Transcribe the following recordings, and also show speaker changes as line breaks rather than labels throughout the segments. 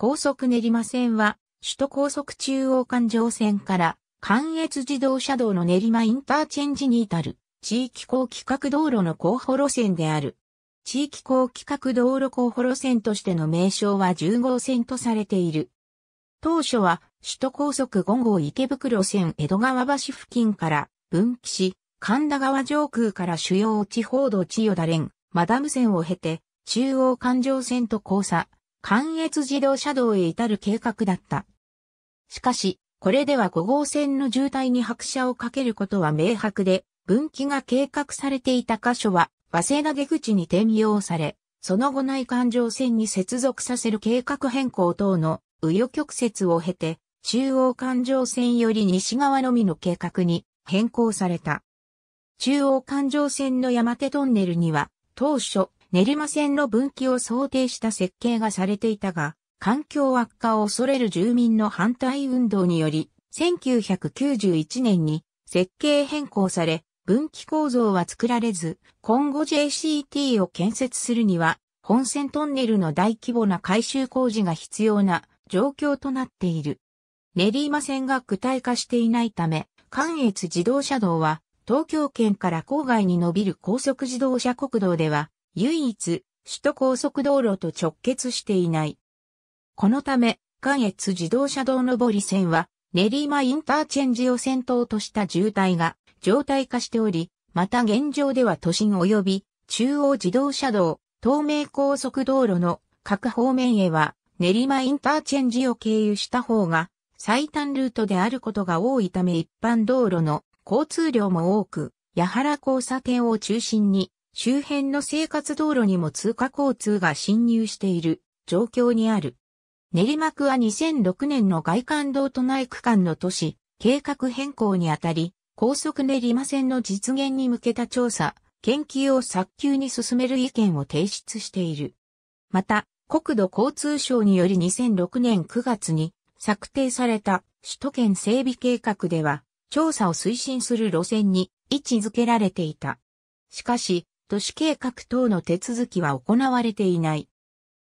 高速練馬線は、首都高速中央環状線から、関越自動車道の練馬インターチェンジに至る、地域高規格道路の候補路線である。地域高規格道路候補路線としての名称は10号線とされている。当初は、首都高速5号池袋線江戸川橋付近から分岐し、神田川上空から主要地方道千代田連、マダム線を経て、中央環状線と交差、関越自動車道へ至る計画だった。しかし、これでは5号線の渋滞に拍車をかけることは明白で、分岐が計画されていた箇所は、早稲田出口に転用され、その後内環状線に接続させる計画変更等の右与曲折を経て、中央環状線より西側のみの計画に変更された。中央環状線の山手トンネルには、当初、練馬線の分岐を想定した設計がされていたが、環境悪化を恐れる住民の反対運動により、1991年に設計変更され、分岐構造は作られず、今後 JCT を建設するには、本線トンネルの大規模な改修工事が必要な状況となっている。練馬線が具体化していないため、関越自動車道は、東京圏から郊外に伸びる高速自動車国道では、唯一、首都高速道路と直結していない。このため、関越自動車道上り線は、練馬インターチェンジを先頭とした渋滞が常態化しており、また現状では都心及び中央自動車道、東名高速道路の各方面へは練馬インターチェンジを経由した方が最短ルートであることが多いため一般道路の交通量も多く、矢原交差点を中心に周辺の生活道路にも通過交通が侵入している状況にある。練馬区は2006年の外環道都内区間の都市、計画変更にあたり、高速練馬線の実現に向けた調査、研究を早急に進める意見を提出している。また、国土交通省により2006年9月に策定された首都圏整備計画では、調査を推進する路線に位置づけられていた。しかし、都市計画等の手続きは行われていない。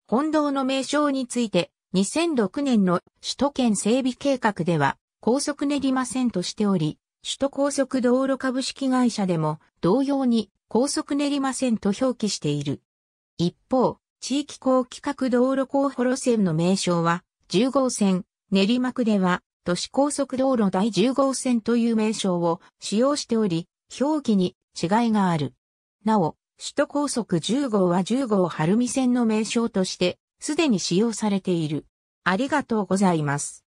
本堂の名称について、2006年の首都圏整備計画では、高速練馬線としており、首都高速道路株式会社でも同様に高速練馬線と表記している。一方、地域高規格道路候補路線の名称は10号線、練馬区では都市高速道路第10号線という名称を使用しており、表記に違いがある。なお、首都高速10号は10号晴海線の名称として、すでに使用されている。ありがとうございます。